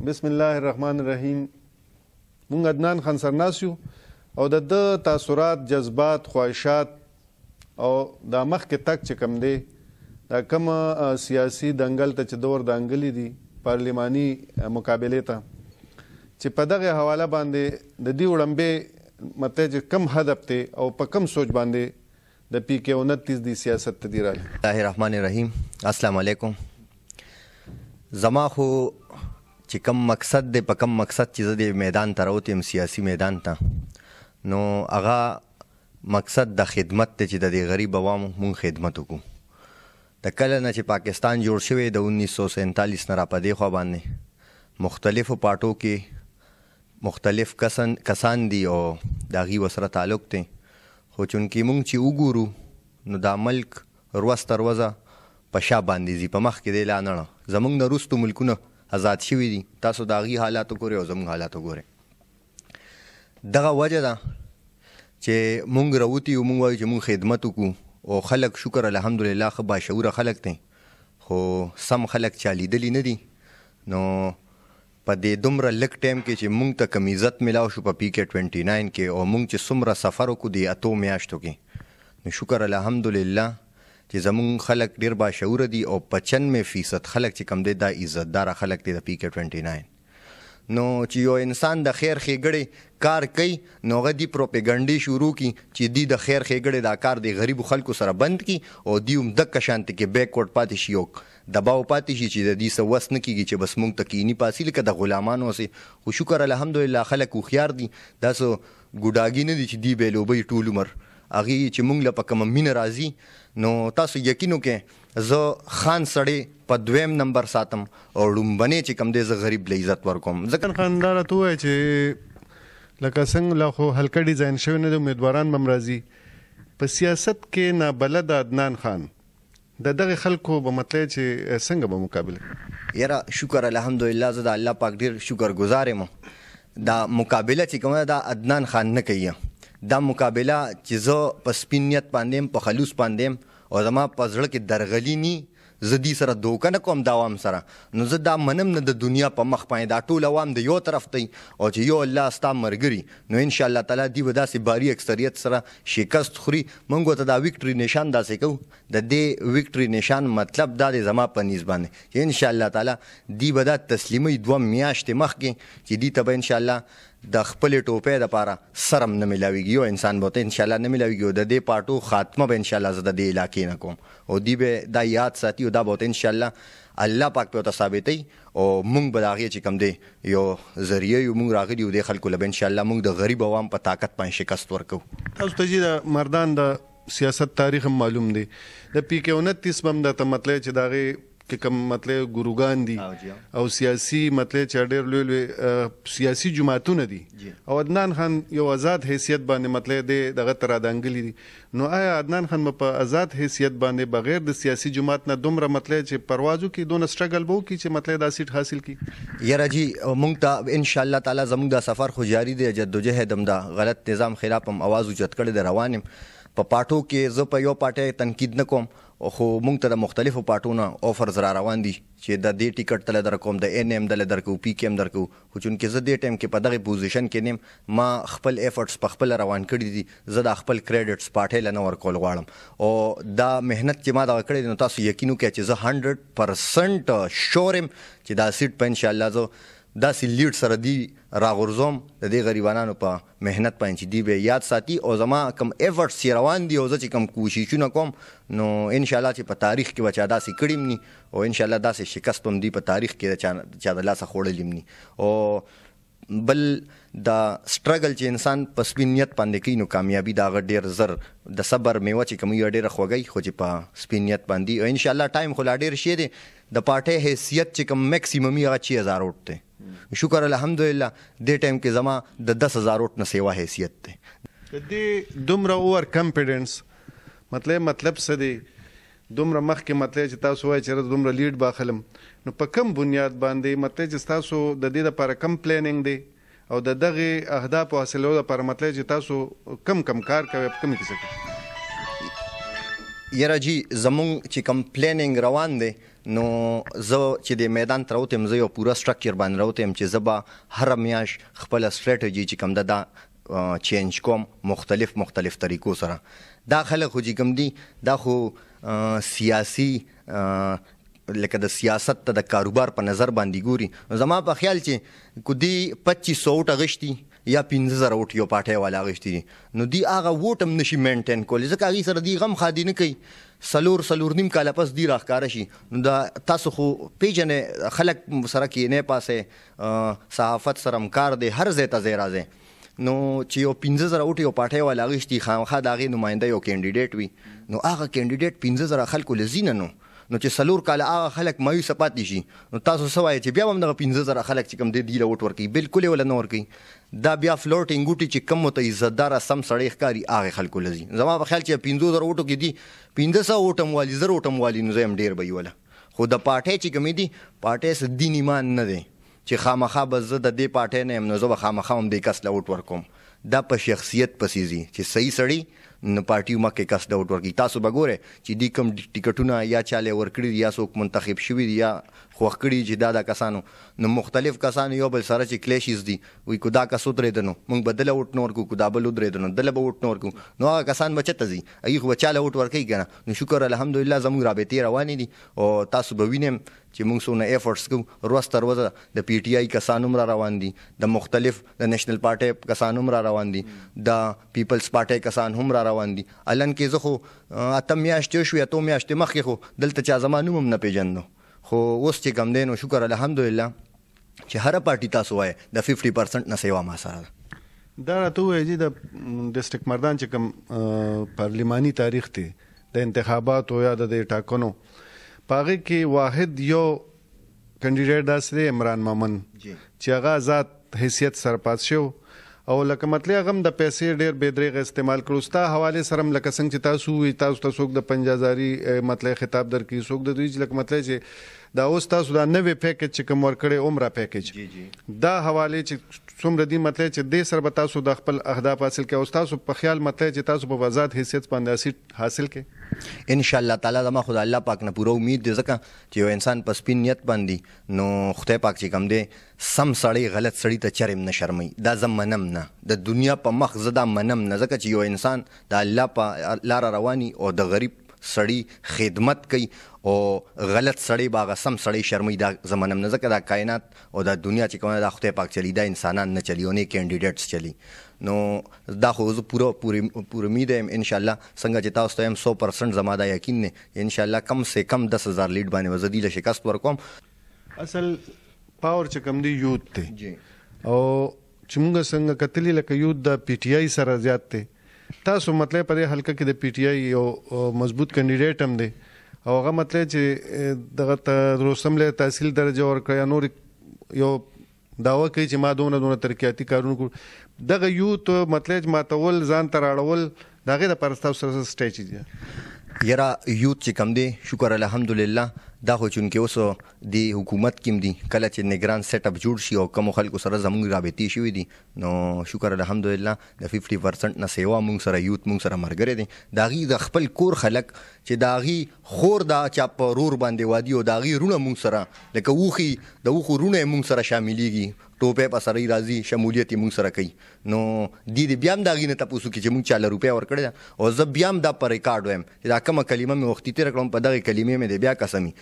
بسم الله الرحمن الرحیم مونږ عدنان خان سرناس یو او د د تاثرات جذبات خواهشات او د مخ کې تک چکم دی دا کوم سیاسي دنګل ته چې دور دنګلی دی پارلماني مقابله ته چې په دغه حواله باندې د دې وړمبه مته چې کم هدف ته او په کم سوچ باندې د پی کې 29 دی سیاست ته دی راځي الله الرحمن الرحیم السلام علیکم زما خو چې کم مقصد دی په کم مقصد چې زه د میدان ته راوتیم سیاسي میدان ته نو هغه مقصد د خدمت ته چې د غریب عوامو مونږ خدمت وکړو د کله نه چې پاکستان جوړ شوی د 1947 نه را پدې خو باندې مختلفو پاټو کې مختلف کسان کسان دي او داغي وسره تعلق دي خو چونکی مونږ چې وګورو نو دا ملک روز تر وزه په شا باندې زی په مخ کې دی لانه زمونږ د روستو ملکونه آزاد شوي دي تاسو د هغې حالات وګورئ او زموږ حالات وګورئ دغه وجه ده چې مونږ راوتی او مونږ وایو چې مونږ خدمت وکړو او خلک شکر الحمدلله ښه باشعوره خلک دی خو سم خلک چا لیدلی نه دي نو په دې دومره لک ټایم کې چې مونږ ته کم عزت ملاو شو په پی کې 29 کې او مونږ چې څومره سفر وکړو دی اتو میاشتو کې نو شکر الحمدلله چې زمونږ خلک ډیر با شعور دي او 95% خلک چې کم دي دا عزتدار خلک دي د پی کې 29 نو چې یو انسان د خیر خېګړې کار کوي نو غدي پروپاګاندا شروع کی چې دی د خیر خېګړې دا کار دی غریب خلکو سره بند کی او دیوم د کشانت کې بیکورد پاتې شي یو دباو پاتې شي چې د دې سو وس نه کیږي چې بس مونږ تکینی پاسیل کده غلامانو سه خو شکر الحمدلله خلک خوخيار دي دا سو ګډاګی نه دي چې دی بیلوبې ټول عمر اغه چې مونږ لپاره کوم مين راضي نو تاسو یقینو کې زه خان سړی په دویم نمبر ساتم او لومبني چې کم دې زه غریب له عزت ورکوم ځکه خاندار ته وای چې لکه څنګه لا خو هلکه ډیزاین شوی نه د امیدواران ممرازي په سیاست کې نابلد عدنان خان د دغه خلکو په مطلب چې څنګه به مقابله یاره شکر الحمدلله زه د الله پاک ډیر شکر گزار یم دا مقابله چې کومه دا عدنان خان نه کوي دا مقابله چې زه په سپینیت باندې په خلوص باندې او زما په ځړ کې درغلی ني زه دې سره دوکه نه کوم داوام سره نو زه دا منم نه د دنیا په مخ پاین دا ټول عوام د یو طرف دی او چې یو الله ستا مرګري نو ان شاء الله تعالی دی ودا سي باري اکثریت سره شکست خوري مونږ ته دا ویکټری نشان داسې کو د دې ویکټری نشان مطلب دا دی زما په نيز باندې ان شاء الله تعالی دی ودا تسلیمي دوه میاشتې مخ کې چې دی ته به ان شاء الله د خپل ټوپې د پاره سرم نه ملاويږي او انسان به ان شاء الله نه ملاويږي د دې پاتو خاتمه به ان شاء الله زده د علاقې نه کوم او دی به دا یاد ساتي او دا به ان شاء الله الله پاک په ثابتې او مونږ به راغی چې کم دی یو ذریعہ یو مونږ راغلی او د خلکو لبن ان شاء الله مونږ د غریب عوام په طاقت باندې شکست ورکو تاسو ته د مردان د سیاست تاریخ معلوم دی د پی کې 29 بم د مطلب چې داغه کې کوم مطلب ګوروګان دي او سیاسي مطلب چې ډېر لوی لوی سیاسي جماعتونه دي او عدنان خان یو آزاد حیثیت باندې مطلب دی دغه تر ادانګلی دي نو آیا عدنان خان په آزاد حیثیت باندې بغیر د سیاسي جماعت نه دومره مطلب چې پروازو کې دون سټرګل وو کې چې مطلب دا سیټ حاصل کی یاره جی مونږ ته ان شاء الله تعالی زموږ دا سفر خو جاری دی جدوجہد هم دا غلط نظام خلاف هم आवाज اوچت کړی دی روانم په پاټو کې زه په یو پاټه تنقید نه کوم خو مونږ ته د مختلفو پاټونو آفرز را روان دي چې د دې ټیکټ تل در کوم د ان ام دل در کو پی کې ام در کو خو چون کې زه دې ټایم کې په دغه پوزیشن کې نیم ما خپل افورتس په خپل روان کړی دي زه د خپل کریډټس پاټه لنه ورکول غواړم او دا مهنت چې ما دا کړې نو تاسو یقینو کې چې زه 100% شورم چې دا سیټ په ان شاء الله زه دا سي لیډ سره دی راغورزوم د دې غریبانو په مهنت پاین چې دی به یاد ساتي او زما کم ایفورټس روان دي او زه چې کم کوششونه کوم نو ان شاء الله چې په تاریخ کې بچا داسې کړیم ني او ان شاء الله داسې شکست هم دی په تاریخ کې چې د لاسه خوړلیم ني او بل دا سټرګل چې انسان په سپینیت باندې کوي نو کامیابی دا ډیر زر د صبر میوه چې کوم یو ډیر خوږی خو چې په سپینیت باندې او ان شاء الله ټایم خو لا ډیر شي دی د پټه حیثیت چې کوم میکسیمم یې 6000 وټ ته شکر الحمدلله دې ټایم کې زما د 10000 روټ نه سیوا حیثیت ده دې دومره اوور کمپیډنس مطلب مطلب څه دی دومره مخکې مطلب چې تاسو وایي چې دومره لیډ باخلم نو په کم بنیاد باندې مطلب چې تاسو د دې لپاره کم پلانینګ دی او د دغه اهداف او حاصلولو لپاره مطلب چې تاسو کم کم کار کوي کم کې څه یره جی زمونږ چې کم پلانینګ روان دی نو زه چې د میدان تر اوتم زه یو پورا سټراکچر باندې راوتم چې زبا هر میاش خپل ستراتیژي چې کم ده دا چینج کوم مختلف مختلف طریقو سره دا خلک خو چې کم دي دا خو سیاسي لکه د سیاست ته د کاروبار په نظر باندې ګوري زما په خیال چې کدي 2500 غشتي یا 15000 ووټ یو پټه والا غشتي نو دی هغه ووټ هم نشي مینټین کولی ځکه هغه سره دی غم خادي نه کوي سلور سلور نیم کال پس دی راخکار شي نو دا تاسو خو پیجنې خلک سره کې نه پاسه صحافت سره مکار دی هر ځای ته ځای راځي نو چې یو 15000 اوټي او پټه والا غشتي خامخا داغي نماینده یو کینډیډیټ وي نو هغه کینډیډیټ 15000 خلکو لزینه نو نو چې سلور کال هغه خلک مایوس پاتې شي نو تاسو سوای چې بیا هم دغه 15000 خلک چې کم دی دی لوټ ورکی بالکل ولا نور کی دا بیا فلوټینګ ګوټي چې کم ته عزت دار سم سړی ښکاری هغه خلکو لزی زما په خیال چې 15000 وټو کې دی 1500 وټم والی زر وټم والی نو زم ډیر به ولا خو د پاټه چې کمی دی پاټه سد دین ایمان نه دی چې خامخا به زه د دې پاټه نه یم نو زه به خامخا هم دې کس لوټ ورکوم دا په شخصیت پسیزي چې صحیح سړی نو پارټي مکه کس ډاوټ ورکی تاسو به ګوره چې دې کم ټیکټونه یا چاله ورکړي یا څوک منتخب شوی یا خوښ کړي چې دا د کسانو نو مختلف کسانو یو بل سره چې کلیشز دي وي کو دا کس ودرې دنو موږ بدله وټ نور کو کو دا بل ودرې دنو دله به وټ نور کو نو هغه کسان بچته زی ای خو چاله وټ ور کوي کنه نو شکر الحمدلله زموږ رابطې روانې دي او تاسو به وینم چې موږ څونه افورټس کوو روز تر روزه د پی ټی آی کسانوم را روان دي د مختلف د نېشنل پارټي کسانوم را روان دي د پیپلز پارټي کسان هم را روان دي الان کې زه خو اتم میاشتې شو یا تو میاشتې مخکې خو دلته چا زمانوم نه پیژندم خو اوس چې کم دی نو شکر الحمدلله چې هر پارټي تاسو وای د 50% نه سیوا ما سره ده دا راته وایي چې د ډیسټریکټ مردان چې کوم پارلماني تاریخ دی د انتخاباتو یا د ټاکنو پاغه کې واحد یو کاندیدټ داسې عمران مامن چې هغه ذات حیثیت سرپاس شو او لکه مطلب هغه د پیسې ډېر بيدریغ استعمال کړو ستا حواله سره لکه څنګه چې تاسو وی تاسو تاسو د 50000 مطلب خطاب درکې سوګ د دوی لکه مطلب چې دا اوس تاسو دا نوې پیکج چې کوم ورکړې عمره پیکج دا حواله چې څومره دی مطلب چې د سر به تاسو د خپل اهداف حاصل کې او تاسو په خیال مطلب چې تاسو په وزات حیثیت باندې حاصل کې ان شاء الله تعالی دما خدای الله پاک نه پوره امید دي ځکه چې یو انسان په سپین نیت باندې نو خدای پاک چې کم دی سم سړی غلط سړی ته چرم نه شرمي دا زم منم نه د دنیا په مخ زدا منم نه ځکه چې یو انسان د الله په لار رواني او د غریب سړی خدمت کوي او غلط سړی باغ سم سړی شرمې دا زمنم نه ځکه دا کائنات او دا دنیا چې کومه دا خدای پاک چلی دا انسانان نه چلی او نه کینډیډیټس چلی نو دا خو زه پوره پوره پوره امید یم ان شاء الله څنګه چې تاسو ته 100% زما دا یقین نه ان شاء الله کم سه کم 10000 لیډ باندې وزدی له شکست ورکوم اصل پاور چې کم دی یوت ته جی او چې موږ څنګه کتلی لکه یوت د پی ټی آی سره زیات ته تاسو مطلب په دې حلقه کې د پی ټی آی یو مضبوط کینډیډیټ هم دی او هغه مطلب چې دغه تدروسم له تحصیل درجه ورکړی نور یو داوا کوي چې ما دومره دومره ترقیاتی کارونه کړ دغه یو ته مطلب ما تول ځان تر اړول دغه د پرستاو سره سټیج دی یرا یو چې کم دی شکر الحمدلله دا خو چون کې اوس د حکومت کې دي کله چې نگران سیټ اپ جوړ شي او کوم خلکو سره زموږ رابطې شوې دي نو شکر الحمدلله د 50% نه سیوا موږ سره یوت موږ سره مرګره دي دا غي د خپل کور خلک چې دا غي خور دا چا په رور باندې وادي او دا غي رونه موږ سره لکه وخي د وخو رونه موږ سره شاملېږي ټوپه په سره راځي شمولیت موږ سره کوي نو د دې بیا هم دا غینه تاسو کې چې موږ 4 روپیا ورکړل او زه بیا هم دا پر ریکارډ وایم دا کومه کلمه مې وختي تیر کړم په دغه کلمې مې بیا قسمی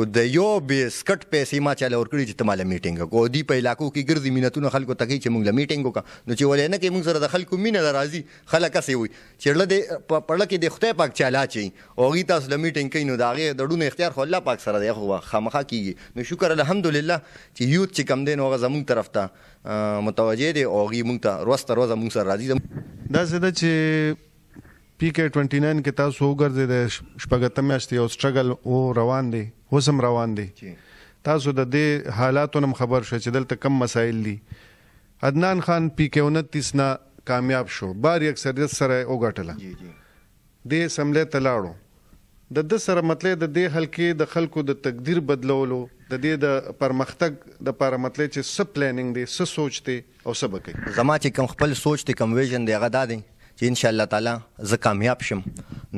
خو د یو به سکټ پیسې ما چاله ور کړی چې تماله میټینګ کو دی په علاقو کې ګرځي مينتونه خلکو تکي چې موږ میټینګ وکا نو چې ولې نه کې موږ سره د خلکو مين ناراضي خلک سي وي چې له دې پړل کې د خدای پاک چاله چي او غي تاسو د میټینګ کینو داغه د ډونو اختیار خو الله پاک سره دی خو خامخه کیږي نو شکر الحمدلله چې یوت چې کم دین اوغه زموږ طرف ته متوجه دي او غي موږ ته روز تر روزه موږ سره راضي دا زده چې پی کې 29 کې تاسو وګرځي د شپږتم میاشتې او سټرګل او روان دي وسم روان دي تاسو د دې حالاتو نم خبر شو چې دلته کم مسایل دي عدنان خان پی کې 29 نه کامیاب شو بار اکثریت سره وګټله جی جی د سملې تلاړو د د سره مطلب د دې حلقې د خلکو د تقدیر بدلولو د دې د پرمختګ د لپاره مطلب چې څه پلانینګ دی څه سوچ دی او څه بکې زما چې کم خپل سوچ دی کم ویژن دی غدا دی چې ان شاء الله تعالی زه کامیاب شم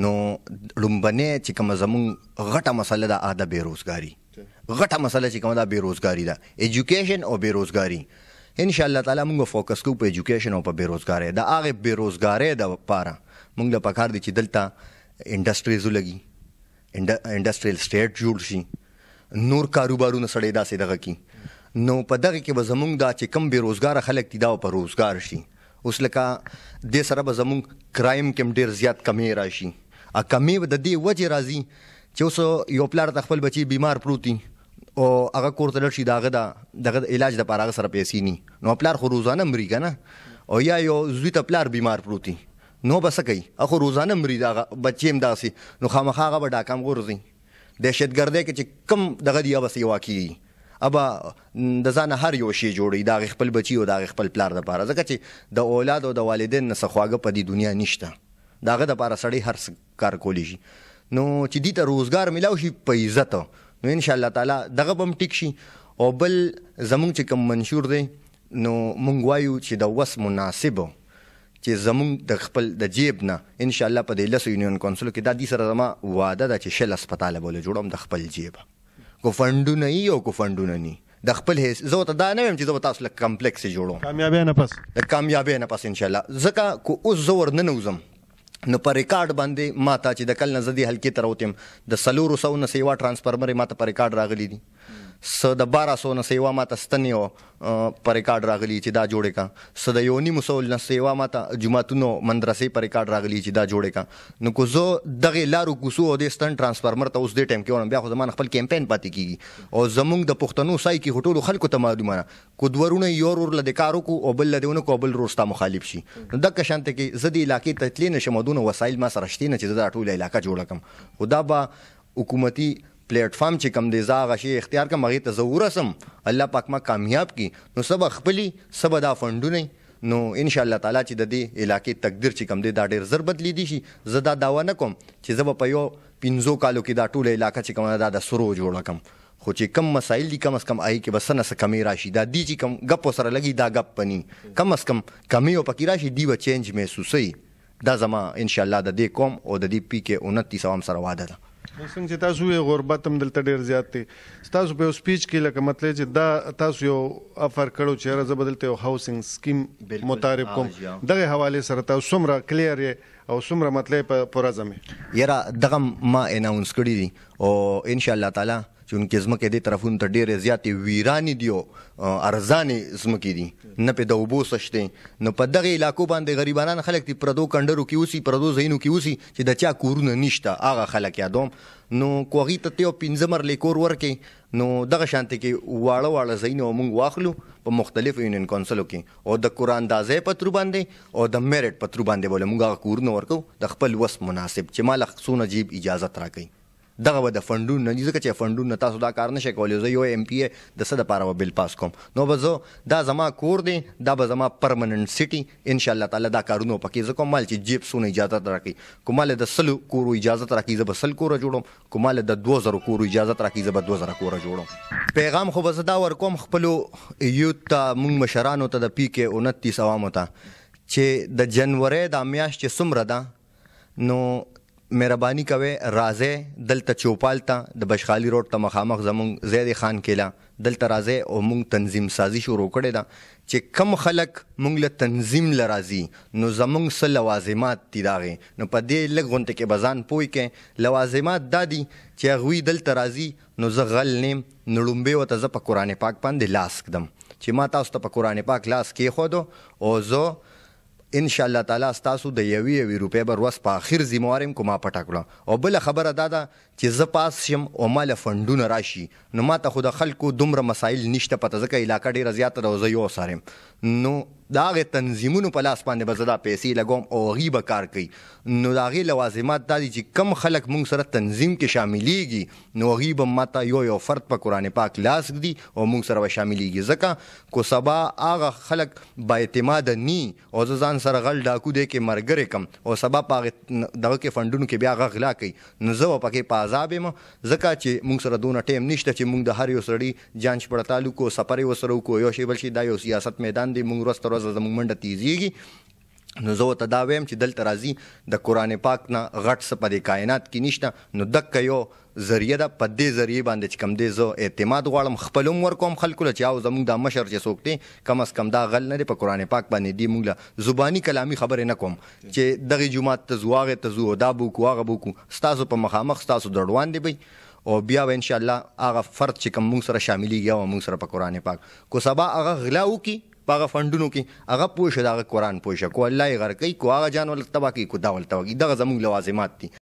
نو لومبنه چې کوم زمون غټه مسله ده اده بیروزګاری غټه مسله چې کوم ده بیروزګاری ده اډوকেশন او بیروزګاری ان شاء الله تعالی موږ فوکس کوو په اډوকেশন او په بیروزګاری دا هغه بیروزګاری د پاره موږ له پکار دي چې دلته انډستریز لګي انډستریل سټیټ جوړ شي نور کاروبارونه سړې داسې دغه کی نو په دغه کې به زمونږ دا چې کم بیروزګار خلک دي دا په روزګار شي اوس لکه د سره به زمونږ کرایم کې ډیر زیات کمی راشي ا کمی د دې وجه راځي چې اوس یو پلار د خپل بچي بیمار پروتي او هغه کور ته لشي داغه دا دغه علاج د پاره سره پیسې ني نو پلار خو روزانه مري کنه او یا یو زوی ته پلار بیمار پروتي نو بس کوي اخو روزانه مري دا بچیم داسي نو خامخاغه به ډاکم غورځي دهشتګردي کې چې کم دغه دی بس یو واقعي ابا د ځان هر یو شی جوړي دا خپل بچي او دا خپل پلار د پاره ځکه چې د اولاد او د والدین نه سخواګه په دې دنیا نشته داغه د پاره سړی هر کار کولی شي نو چې دې ته روزګار ملاو شي په عزت نو ان شاء الله تعالی دغه بم ټیک شي او بل زمونږ چې کم منشور دی نو مونږ وایو چې د وس مناسبو چې زمونږ د خپل د جیب نه ان شاء الله په دې لس یونین کونسل کې د دې سره زما وعده ده چې شل هسپتال به جوړم د خپل جیب کو فندونه ای او کو فندونه ني د خپل هیڅ زه ته دا نه ویم چې زه تاسو لپاره کمپلیکس جوړوم کامیابی نه پس د کامیابی نه پس ان شاء الله ځکه کو اوس زور نه نوزم نو پر ریکارډ باندې ما ته چې د کل نزدې هلکی تر وتم د سلور سو نه سیوا ترانسفرمر ما ته پر ریکارډ راغلی دي س د 1200 نه سیوا ماته ستنیو پر ریکارډ راغلی چې دا جوړې کا س د یو نیم سول نه سیوا ماته جمعتونو مدرسې پر ریکارډ راغلی چې دا جوړې کا نو کو زه دغه لارو کوسو او د ستن ترانسفارمر ته اوس دې ټیم کې ورم بیا خو زمان خپل کمپاین پاتې کیږي او زمونږ د پښتنو سای کې هټولو خلکو ته معلومه کو دورونه یو ور لد کارو کو او بل لدونه کو بل روستا مخالف شي نو د کشانت کې زدي علاقې ته تلین شمدونه وسایل ما سره شتینه چې دا ټول علاقې جوړه کم خدا به حکومتي پلیټ فارم چې کم دی زاغه شی اختیار کوم هغه ته ضرور سم الله پاک ما کامیاب کی نو سبا خپلی سبا دا فندونه نو ان شاء الله تعالی چې د دې علاقې تقدیر چې کم دی دا ډیر زر بدلی دي شي زدا داوا نه کوم چې زب په یو پینزو کالو کې دا ټوله علاقې چې کوم دا د سرو جوړ کم خو چې کم مسایل دي کم اس کم آی کې بس نه س کمی راشي دا دی چې کم غپ سره لګي دا غپ پني کم اس کم کمی او پکې راشي دی و چینج محسوسي دا زما ان شاء الله د دې کوم او د دې پی کې 29 سره واده ده څنګه چې تاسو یې غربت هم دلته ډیر زیات دی تاسو په سپیچ کې لکه مطلب چې دا تاسو یو افر کړو چې راځه بدلته یو هاوسینګ سکیم متعارف کوم دغه حواله سره تاسو سمره کلیر او سمره مطلب په پورا ځمه یاره دغه ما اناونس کړی دي او ان شاء الله تعالی چونکه زمکه دې طرفونو ته ډېرې زیاتې ویرانې دي او ارزانې زمکې دي نه په د اوبو سشته نه په دغه علاقو باندې غریبانان خلک دي پردو کندرو کې اوسي پردو زینو کې اوسي چې د چا کورونه نشته هغه خلک یادوم نو کوغی ته ته پنځمر لیکور ورکې نو دغه شانتي کې واړه واړه زینو موږ واخلو په مختلف یونین کونسلو کې او د قران دازې پتر باندې او د میرټ پتر باندې بوله موږ کورونه ورکو د خپل وس مناسب چې مال خصونه جیب اجازه راکړي دغه به د فندونو نه ځکه چې فندونو تاسو دا کار نشئ کولای زه یو ایم پی ای د څه د پاره به بل پاس کوم نو به زه دا زما کور دی دا به زما پرمننت سټي ان شاء الله تعالی دا کارونه پکې زه کوم مال چې جیب سونه اجازه راکې کومال د سل کورو اجازه راکې زه به سل کور جوړم کومال د 2000 کورو اجازه راکې زه به 2000 کور جوړم پیغام خو به زه دا ور کوم خپل یو ته مونږ مشرانو ته د پی کې 29 عوامو ته چې د جنوري د میاشتې څومره ده نو مهرباني کوي راځي دلته چوپالتا د بشخالي روډ ته مخامخ زمون زید خان کلا دلته راځي او مونږ تنظیم سازي شروع کړي دا چې کم خلک مونږ له تنظیم لرازي نو زمونږ سره لوازمات دي داغه نو په دې لګونته کې بزان پوي کې لوازمات دادي چې غوي دلته راځي نو زه غل نیم نړومبه وته ز په قران پاک باندې لاس کدم چې ما تاسو ته په قران پاک لاس کې خو دو او زه ان شاء الله تعالی تاسو د یوې یوې روپې بر وس په اخر زموارم کومه پټه کړه او بل خبره دا ده چې زه پاس شم او مال فندونه راشي نو ماته خو د خلکو دومره مسایل نشته پته ځکه علاقې ډیره زیاته د زیو سارم نو دا غي تنظیمونو په لاس باندې بزدا پیسې لګوم او غیبه کار کوي نو دا غي لوازمات د چې کم خلک مونږ سره تنظیم کې شاملېږي نو غیبه ماته یو یو فرد په پا قران پاک لاس دی او مونږ سره شاملېږي ځکه کو سبا هغه خلک با اعتماد ني او ځان سره غل ډاکو دی کې مرګره کم او سبا پاغه دغه کې فندونو کې بیا غلا کوي نو زه پکې پاز جذاب یم ځکه چې موږ سره دونه ټیم نشته چې موږ د هر یو سړی جان شپړ تعلق او سفرې وسره کو یو شی بل شي دا یو سیاست میدان دی موږ ورسته ورځ زموږ منډه تیزیږي نو زه ته دا ویم چې دلته راځي د قران پاک نه غټ څه په کائنات کې نشته نو دک یو ذریعہ دا په دې ذریعہ باندې چې کم دې زه اعتماد غواړم خپلوم ورکوم خلکو له چاو زموږ د مشر چې څوک دی کم اس کم دا غل نه په قران پاک باندې دی موږ له زبانی کلامي خبره نه کوم چې دغه جمعه ته زواغه ته زو دا بو کوغه بو کو ستاسو په مخامخ ستاسو دړوان دی بي او بیا ان شاء الله هغه فرد چې کوم موږ سره شاملې یا موږ سره په قران پاک کو سبا هغه غلاو کی پاغه فندونو کې هغه پوښ دا قرآن پوښ کو الله یې غر کوي کو هغه جانور تبا کوي کو داول تبا کوي دغه زموږ لوازمات دي